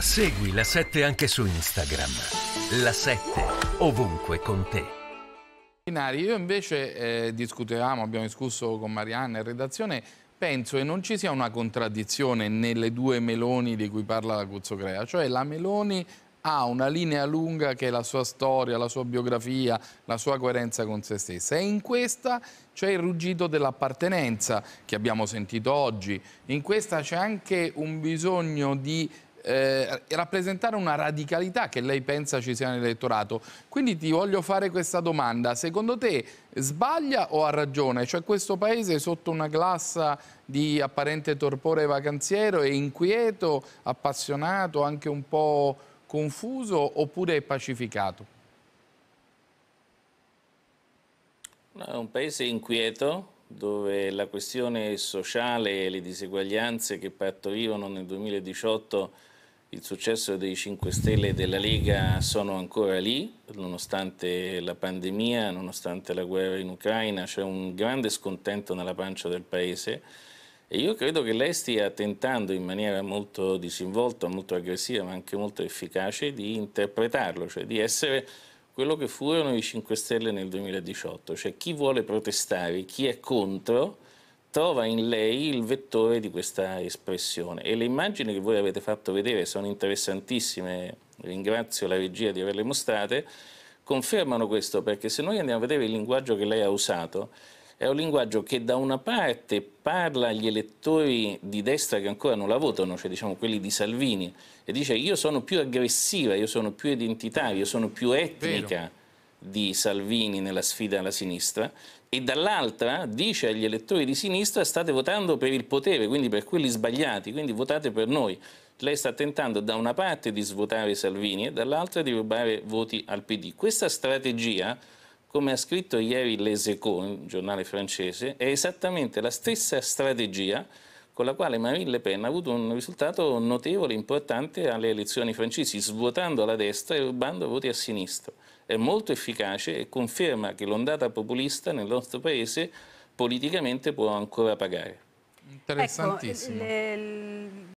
Segui la 7 anche su Instagram. La 7 ovunque con te. Io invece eh, discutevamo, abbiamo discusso con Marianna in redazione, penso che non ci sia una contraddizione nelle due meloni di cui parla la Cuzzocrea, cioè la Meloni ha una linea lunga che è la sua storia, la sua biografia, la sua coerenza con se stessa e in questa c'è il ruggito dell'appartenenza che abbiamo sentito oggi, in questa c'è anche un bisogno di eh, rappresentare una radicalità che lei pensa ci sia nell'elettorato. Quindi ti voglio fare questa domanda. Secondo te sbaglia o ha ragione? Cioè questo paese sotto una glassa di apparente torpore vacanziero è inquieto, appassionato, anche un po' confuso oppure è pacificato? è un paese inquieto dove la questione sociale e le diseguaglianze che partorivano nel 2018 il successo dei 5 Stelle e della Lega sono ancora lì, nonostante la pandemia, nonostante la guerra in Ucraina, c'è un grande scontento nella pancia del Paese e io credo che lei stia tentando in maniera molto disinvolta, molto aggressiva, ma anche molto efficace di interpretarlo, cioè di essere quello che furono i 5 Stelle nel 2018, cioè chi vuole protestare, chi è contro trova in lei il vettore di questa espressione e le immagini che voi avete fatto vedere sono interessantissime, ringrazio la regia di averle mostrate, confermano questo perché se noi andiamo a vedere il linguaggio che lei ha usato, è un linguaggio che da una parte parla agli elettori di destra che ancora non la votano, cioè diciamo quelli di Salvini, e dice io sono più aggressiva, io sono più identitaria, io sono più etnica. Vero di Salvini nella sfida alla sinistra e dall'altra dice agli elettori di sinistra state votando per il potere, quindi per quelli sbagliati, quindi votate per noi. Lei sta tentando da una parte di svuotare Salvini e dall'altra di rubare voti al PD. Questa strategia, come ha scritto ieri l'Eseco, un giornale francese, è esattamente la stessa strategia con la quale Marine Le Pen ha avuto un risultato notevole, e importante alle elezioni francesi, svuotando la destra e rubando voti a sinistra. È molto efficace e conferma che l'ondata populista nel nostro paese politicamente può ancora pagare. Interessantissimo. Ecco, le...